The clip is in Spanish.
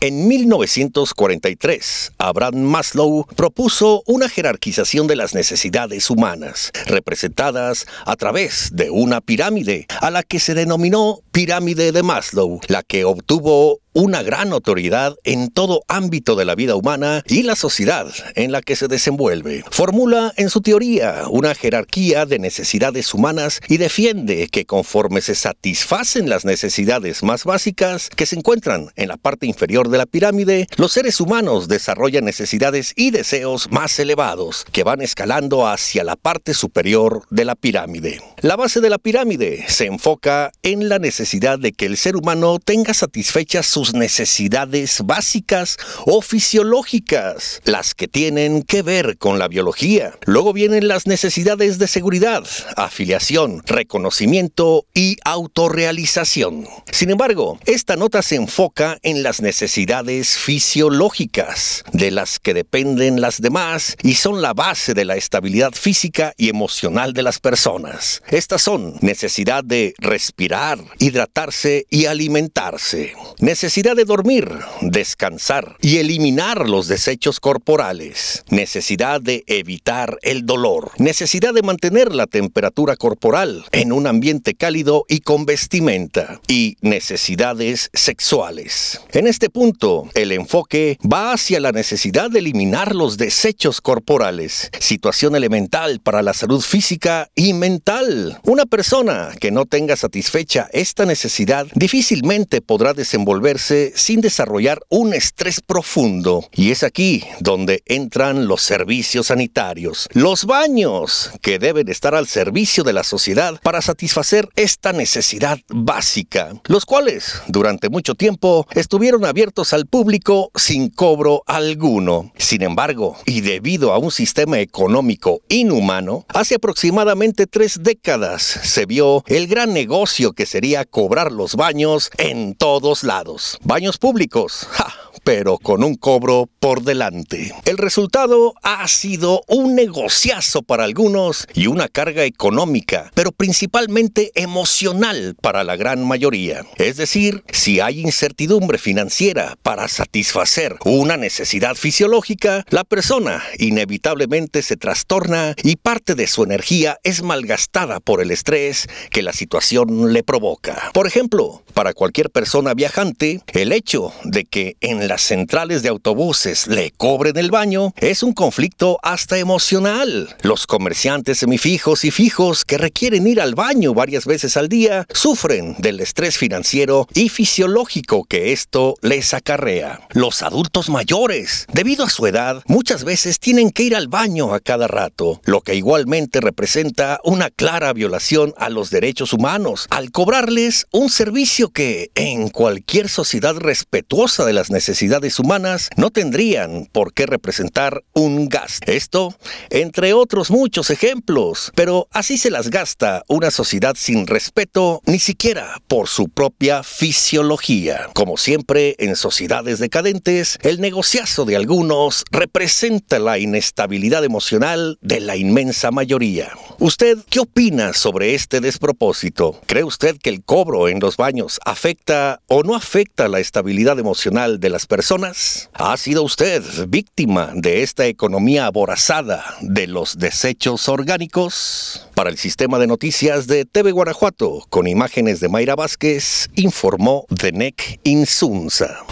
En 1943, Abraham Maslow propuso una jerarquización de las necesidades humanas, representadas a través de una pirámide, a la que se denominó pirámide de Maslow, la que obtuvo una gran autoridad en todo ámbito de la vida humana y la sociedad en la que se desenvuelve. Formula en su teoría una jerarquía de necesidades humanas y defiende que conforme se satisfacen las necesidades más básicas que se encuentran en la parte inferior de la pirámide, los seres humanos desarrollan necesidades y deseos más elevados que van escalando hacia la parte superior de la pirámide. La base de la pirámide se enfoca en la necesidad necesidad de que el ser humano tenga satisfechas sus necesidades básicas o fisiológicas, las que tienen que ver con la biología. Luego vienen las necesidades de seguridad, afiliación, reconocimiento y autorrealización. Sin embargo, esta nota se enfoca en las necesidades fisiológicas, de las que dependen las demás y son la base de la estabilidad física y emocional de las personas. Estas son necesidad de respirar, y tratarse y alimentarse. Necesidad de dormir, descansar y eliminar los desechos corporales. Necesidad de evitar el dolor. Necesidad de mantener la temperatura corporal en un ambiente cálido y con vestimenta. Y necesidades sexuales. En este punto, el enfoque va hacia la necesidad de eliminar los desechos corporales, situación elemental para la salud física y mental. Una persona que no tenga satisfecha esta esta necesidad difícilmente podrá desenvolverse sin desarrollar un estrés profundo. Y es aquí donde entran los servicios sanitarios, los baños, que deben estar al servicio de la sociedad para satisfacer esta necesidad básica, los cuales durante mucho tiempo estuvieron abiertos al público sin cobro alguno. Sin embargo, y debido a un sistema económico inhumano, hace aproximadamente tres décadas se vio el gran negocio que sería cobrar los baños en todos lados. Baños públicos, pero con un cobro por delante. El resultado ha sido un negociazo para algunos y una carga económica, pero principalmente emocional para la gran mayoría. Es decir, si hay incertidumbre financiera para satisfacer una necesidad fisiológica, la persona inevitablemente se trastorna y parte de su energía es malgastada por el estrés que la situación le provoca. Por ejemplo, para cualquier persona viajante, el hecho de que en las centrales de autobuses le cobren el baño, es un conflicto hasta emocional. Los comerciantes semifijos y fijos que requieren ir al baño varias veces al día sufren del estrés financiero y fisiológico que esto les acarrea. Los adultos mayores, debido a su edad, muchas veces tienen que ir al baño a cada rato, lo que igualmente representa una clara violación a los derechos humanos al cobrarles un servicio que, en cualquier sociedad respetuosa de las necesidades humanas, no tendría por qué representar un gasto. Esto, entre otros muchos ejemplos, pero así se las gasta una sociedad sin respeto ni siquiera por su propia fisiología. Como siempre en sociedades decadentes, el negociazo de algunos representa la inestabilidad emocional de la inmensa mayoría. ¿Usted qué opina sobre este despropósito? ¿Cree usted que el cobro en los baños afecta o no afecta la estabilidad emocional de las personas? ¿Ha sido usted víctima de esta economía aborazada de los desechos orgánicos? Para el sistema de noticias de TV Guanajuato, con imágenes de Mayra Vázquez, informó Denek Insunza.